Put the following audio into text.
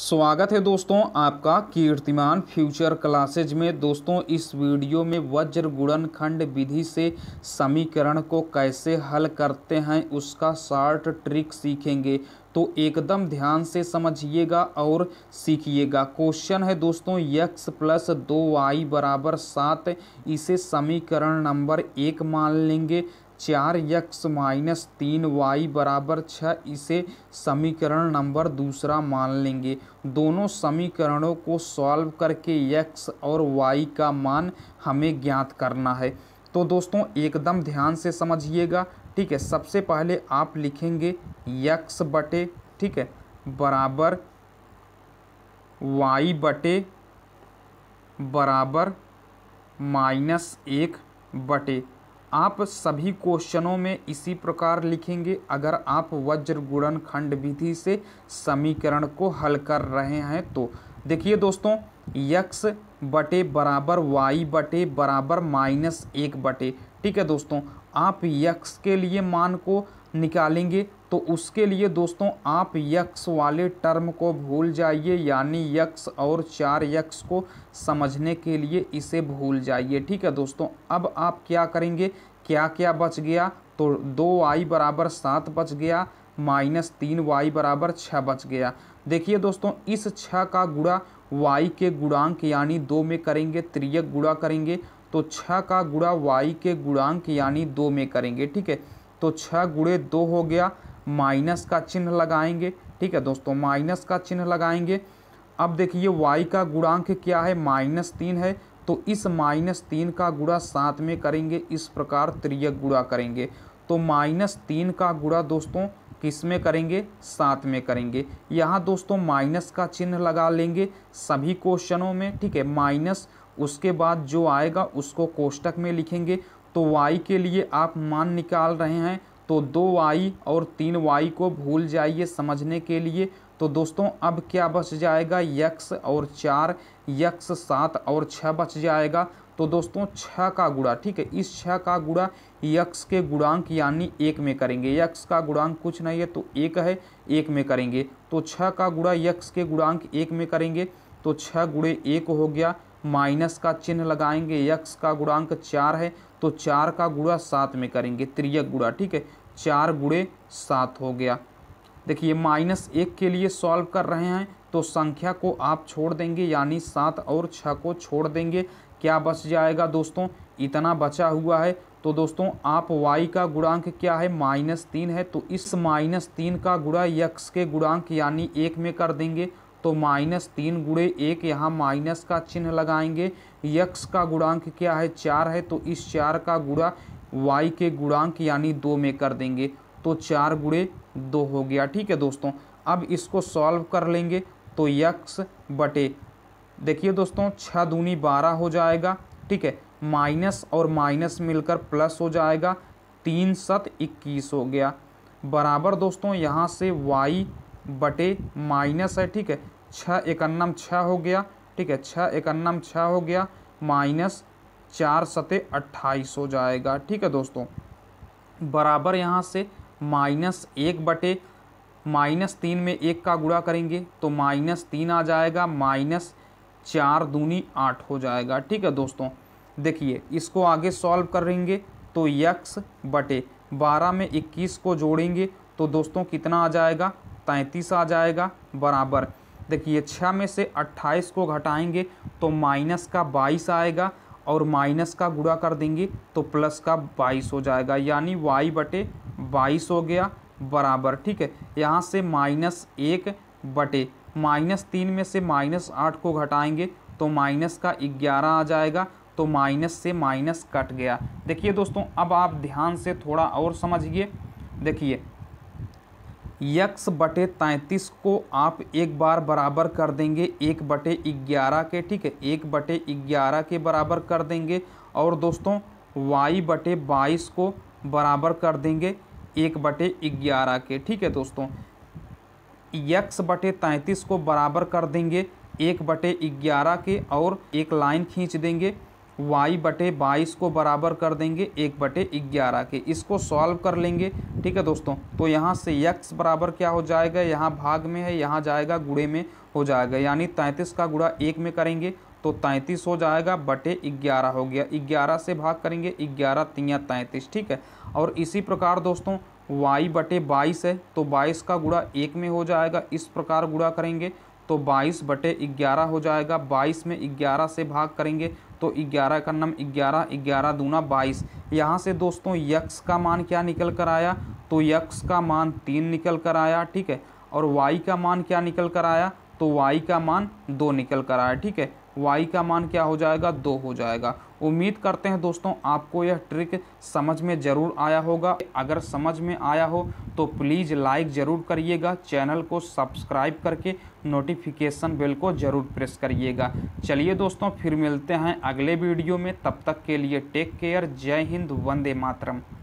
स्वागत है दोस्तों आपका कीर्तिमान फ्यूचर क्लासेज में दोस्तों इस वीडियो में वज्र गुणन खंड विधि से समीकरण को कैसे हल करते हैं उसका शॉर्ट ट्रिक सीखेंगे तो एकदम ध्यान से समझिएगा और सीखिएगा क्वेश्चन है दोस्तों यक्स प्लस दो वाई बराबर सात इसे समीकरण नंबर एक मान लेंगे चार यक्स माइनस तीन वाई बराबर छः इसे समीकरण नंबर दूसरा मान लेंगे दोनों समीकरणों को सॉल्व करके यक्स और वाई का मान हमें ज्ञात करना है तो दोस्तों एकदम ध्यान से समझिएगा ठीक है सबसे पहले आप लिखेंगे यक्स बटे ठीक है बराबर वाई बटे बराबर माइनस एक बटे आप सभी क्वेश्चनों में इसी प्रकार लिखेंगे अगर आप वज्र गुणन खंड विधि से समीकरण को हल कर रहे हैं तो देखिए दोस्तों यक्स बटे बराबर वाई बटे बराबर माइनस एक बटे ठीक है दोस्तों आप यक्स के लिए मान को निकालेंगे तो उसके लिए दोस्तों आप यक्स वाले टर्म को भूल जाइए यानी यक्स और चार यक्स को समझने के लिए इसे भूल जाइए ठीक है दोस्तों अब आप क्या करेंगे क्या क्या बच गया तो दो वाई बराबर सात बच गया माइनस तीन वाई बराबर छः बच गया देखिए दोस्तों इस छः का गुड़ा वाई के गुणांक यानी दो में करेंगे त्रियक गुड़ा करेंगे तो छः का गुड़ा वाई के गुणांक यानी दो में करेंगे ठीक है तो छः गुड़े दो हो गया माइनस का चिन्ह लगाएंगे ठीक है दोस्तों माइनस का चिन्ह लगाएंगे अब देखिए वाई का गुणांक क्या है माइनस तीन है तो इस माइनस तीन का गुड़ा सात में करेंगे इस प्रकार त्रियक गुड़ा करेंगे तो माइनस तीन का गुड़ा दोस्तों किस में करेंगे सात में करेंगे यहाँ दोस्तों माइनस का चिन्ह लगा लेंगे सभी क्वेश्चनों में ठीक है माइनस उसके बाद जो आएगा उसको कोष्टक में लिखेंगे तो वाई के लिए आप मान निकाल रहे हैं तो दो वाई और तीन वाई को भूल जाइए समझने के लिए तो दोस्तों अब क्या बच जाएगा यक्स और चार यक्स सात और छः बच जाएगा तो दोस्तों छः का गुड़ा ठीक है इस छः का गुड़ा यक्स के गुणांक यानी एक में करेंगे यक्स का गुणांक कुछ नहीं है तो एक है एक में करेंगे तो छः का गुड़ा यक्स के गुणांक एक में करेंगे तो छः गुड़े एक हो गया माइनस का चिन्ह लगाएंगे यक्स का गुणांक चार है तो चार का गुड़ा सात में करेंगे त्रियक गुड़ा ठीक है चार गुड़े सात हो गया देखिए माइनस एक के लिए सॉल्व कर रहे हैं तो संख्या को आप छोड़ देंगे यानी सात और छः को छोड़ देंगे क्या बच जाएगा दोस्तों इतना बचा हुआ है तो दोस्तों आप y का गुणांक क्या है माइनस तीन है तो इस माइनस तीन का गुणा यक्स के गुणांक यानी एक में कर देंगे तो माइनस तीन गुड़े एक यहाँ माइनस का चिन्ह लगाएंगे यक्स का गुणांक क्या है चार है तो इस चार का गुणा y के गुणांक यानी दो में कर देंगे तो चार गुड़े दो हो गया ठीक है दोस्तों अब इसको सॉल्व कर लेंगे तो यक्स बटे देखिए दोस्तों छः दूनी बारह हो जाएगा ठीक है माइनस और माइनस मिलकर प्लस हो जाएगा तीन सत इक्कीस हो गया बराबर दोस्तों यहाँ से वाई बटे माइनस है ठीक है छः इकन्नम छः हो गया ठीक है छः इकन्नम छः हो गया माइनस चार सते अट्ठाईस हो जाएगा ठीक है दोस्तों बराबर यहाँ से माइनस एक बटे माइनस तीन में एक का गुड़ा करेंगे तो माइनस तीन आ जाएगा माइनस चार दूनी आठ हो जाएगा ठीक है दोस्तों देखिए इसको आगे सॉल्व करेंगे तो यक्स बटे बारह में इक्कीस को जोड़ेंगे तो दोस्तों कितना आ जाएगा तैंतीस आ जाएगा बराबर देखिए छः में से अट्ठाईस को घटाएंगे तो माइनस का बाईस आएगा और माइनस का गुड़ा कर देंगे तो प्लस का बाईस हो जाएगा यानी वाई बटे बाईस हो गया बराबर ठीक है यहाँ से माइनस एक बटे माइनस तीन में से माइनस आठ को घटाएंगे तो माइनस का ग्यारह आ जाएगा तो माइनस से माइनस कट गया देखिए दोस्तों अब आप ध्यान से थोड़ा और समझिए देखिए यक्स बटे तैंतीस को आप एक बार बराबर कर देंगे एक बटे ग्यारह के ठीक है एक बटे ग्यारह के बराबर कर देंगे और दोस्तों वाई बटे बाईस को बराबर कर देंगे एक बटे ग्यारह के ठीक है दोस्तों यक्स बटे तैंतीस को बराबर कर देंगे एक बटे ग्यारह के और एक लाइन खींच देंगे वाई बटे बाईस को बराबर कर देंगे एक बटे ग्यारह के इसको सॉल्व कर लेंगे ठीक है दोस्तों तो यहाँ से यक्स बराबर क्या हो जाएगा यहाँ भाग में है यहाँ जाएगा गुड़े में हो जाएगा यानी तैंतीस का गुड़ा एक में करेंगे तो तैंतीस हो जाएगा बटे ग्यारह हो गया ग्यारह से भाग करेंगे ग्यारह तियाँ तैंतीस ठीक है और इसी प्रकार दोस्तों y बटे बाईस है तो बाईस का गुड़ा एक में हो जाएगा इस प्रकार गुड़ा करेंगे तो बाईस बटे ग्यारह हो जाएगा बाईस में ग्यारह से भाग करेंगे तो ग्यारह का नम ग्यारह ग्यारह दूना बाईस यहाँ से दोस्तों यक्स का मान क्या निकल कर आया तो यक्स का मान तीन निकल कर आया ठीक है और वाई का मान क्या निकल कर आया तो y का मान दो निकल कर आया ठीक है y का मान क्या हो जाएगा दो हो जाएगा उम्मीद करते हैं दोस्तों आपको यह ट्रिक समझ में ज़रूर आया होगा अगर समझ में आया हो तो प्लीज़ लाइक ज़रूर करिएगा चैनल को सब्सक्राइब करके नोटिफिकेशन बेल को ज़रूर प्रेस करिएगा चलिए दोस्तों फिर मिलते हैं अगले वीडियो में तब तक के लिए टेक केयर जय हिंद वंदे मातरम